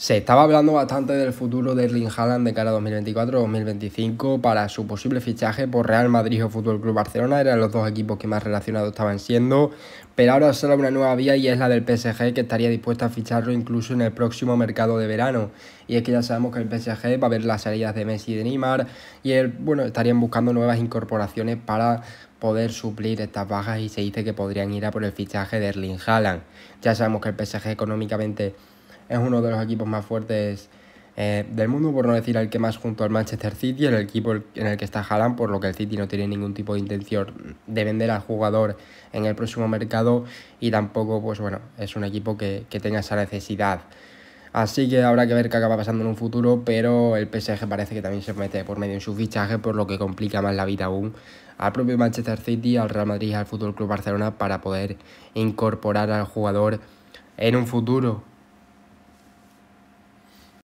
Se estaba hablando bastante del futuro de Erling Haaland de cara a 2024-2025 para su posible fichaje por Real Madrid o Fútbol Club Barcelona, eran los dos equipos que más relacionados estaban siendo, pero ahora sale una nueva vía y es la del PSG que estaría dispuesta a ficharlo incluso en el próximo mercado de verano. Y es que ya sabemos que el PSG va a ver las salidas de Messi y de Neymar y bueno, estarían buscando nuevas incorporaciones para poder suplir estas bajas y se dice que podrían ir a por el fichaje de Erling Haaland. Ya sabemos que el PSG económicamente es uno de los equipos más fuertes eh, del mundo, por no decir el que más junto al Manchester City, el equipo en el que está Haaland, por lo que el City no tiene ningún tipo de intención de vender al jugador en el próximo mercado y tampoco, pues bueno, es un equipo que, que tenga esa necesidad. Así que habrá que ver qué acaba pasando en un futuro, pero el PSG parece que también se mete por medio en su fichaje, por lo que complica más la vida aún al propio Manchester City, al Real Madrid y al Fútbol Club Barcelona para poder incorporar al jugador en un futuro.